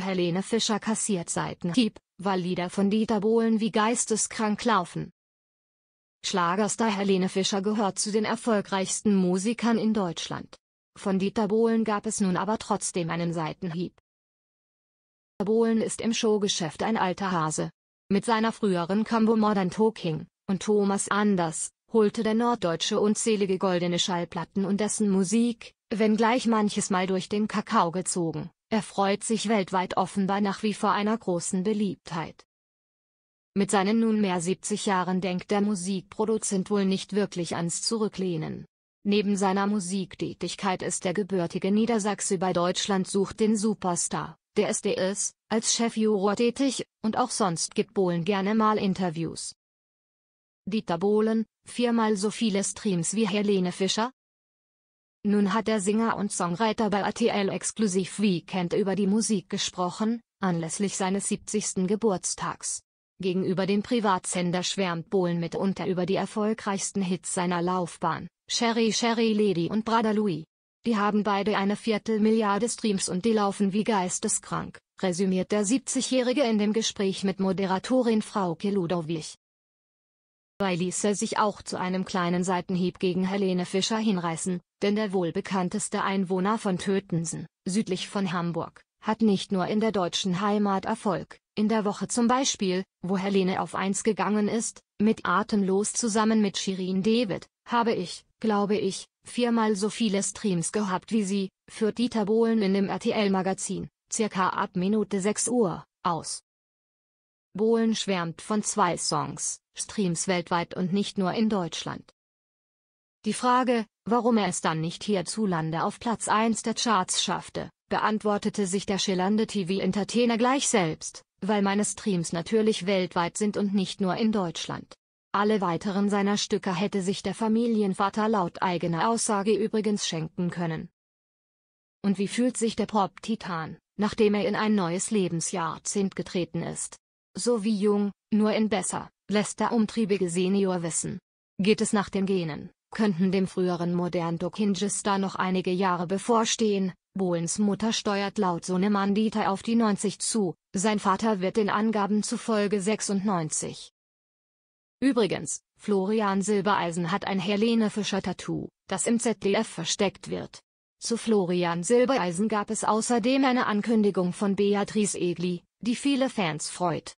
Helene Fischer kassiert Seitenhieb, weil Lieder von Dieter Bohlen wie geisteskrank laufen. Schlagerstar Helene Fischer gehört zu den erfolgreichsten Musikern in Deutschland. Von Dieter Bohlen gab es nun aber trotzdem einen Seitenhieb. Dieter Bohlen ist im Showgeschäft ein alter Hase. Mit seiner früheren Combo Modern Talking und Thomas Anders holte der Norddeutsche unzählige goldene Schallplatten und dessen Musik, wenngleich manches Mal durch den Kakao gezogen. Er freut sich weltweit offenbar nach wie vor einer großen Beliebtheit. Mit seinen nunmehr 70 Jahren denkt der Musikproduzent wohl nicht wirklich ans Zurücklehnen. Neben seiner Musiktätigkeit ist der gebürtige Niedersachse bei Deutschland sucht den Superstar, der ist der ist, als Chefjuror tätig, und auch sonst gibt Bohlen gerne mal Interviews. Dieter Bohlen, viermal so viele Streams wie Helene Fischer, nun hat der Sänger und Songwriter bei RTL exklusiv Weekend über die Musik gesprochen, anlässlich seines 70. Geburtstags. Gegenüber dem Privatsender schwärmt Bohlen mitunter über die erfolgreichsten Hits seiner Laufbahn, Sherry Sherry Lady und Brother Louis. Die haben beide eine Viertelmilliarde Streams und die laufen wie geisteskrank, resümiert der 70-Jährige in dem Gespräch mit Moderatorin Frau Ludowig. Dabei ließ er sich auch zu einem kleinen Seitenhieb gegen Helene Fischer hinreißen, denn der wohlbekannteste Einwohner von Tötensen, südlich von Hamburg, hat nicht nur in der deutschen Heimat Erfolg, in der Woche zum Beispiel, wo Helene auf 1 gegangen ist, mit Atemlos zusammen mit Shirin David, habe ich, glaube ich, viermal so viele Streams gehabt wie sie, führt Dieter Bohlen in dem RTL-Magazin, circa ab Minute 6 Uhr, aus. Bohlen schwärmt von zwei Songs, Streams weltweit und nicht nur in Deutschland. Die Frage, warum er es dann nicht hierzulande auf Platz 1 der Charts schaffte, beantwortete sich der schillernde TV-Entertainer gleich selbst, weil meine Streams natürlich weltweit sind und nicht nur in Deutschland. Alle weiteren seiner Stücke hätte sich der Familienvater laut eigener Aussage übrigens schenken können. Und wie fühlt sich der Pop-Titan, nachdem er in ein neues Lebensjahrzehnt getreten ist? sowie Jung, nur in besser, lässt der umtriebige Senior wissen. Geht es nach den Genen, könnten dem früheren modernen Dokinjista noch einige Jahre bevorstehen. Bohlens Mutter steuert laut Sohnemann auf die 90 zu, sein Vater wird den Angaben zufolge 96. Übrigens, Florian Silbereisen hat ein Helene Fischer-Tattoo, das im ZDF versteckt wird. Zu Florian Silbereisen gab es außerdem eine Ankündigung von Beatrice Egli, die viele Fans freut.